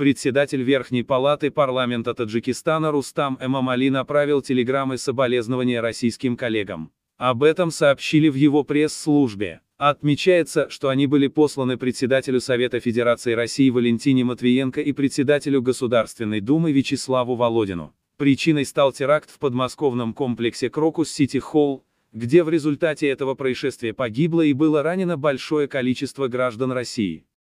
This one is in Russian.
Председатель Верхней Палаты Парламента Таджикистана Рустам Эмамали направил телеграммы соболезнования российским коллегам. Об этом сообщили в его пресс-службе. Отмечается, что они были посланы председателю Совета Федерации России Валентине Матвиенко и председателю Государственной Думы Вячеславу Володину. Причиной стал теракт в подмосковном комплексе Крокус-Сити-Холл, где в результате этого происшествия погибло и было ранено большое количество граждан России.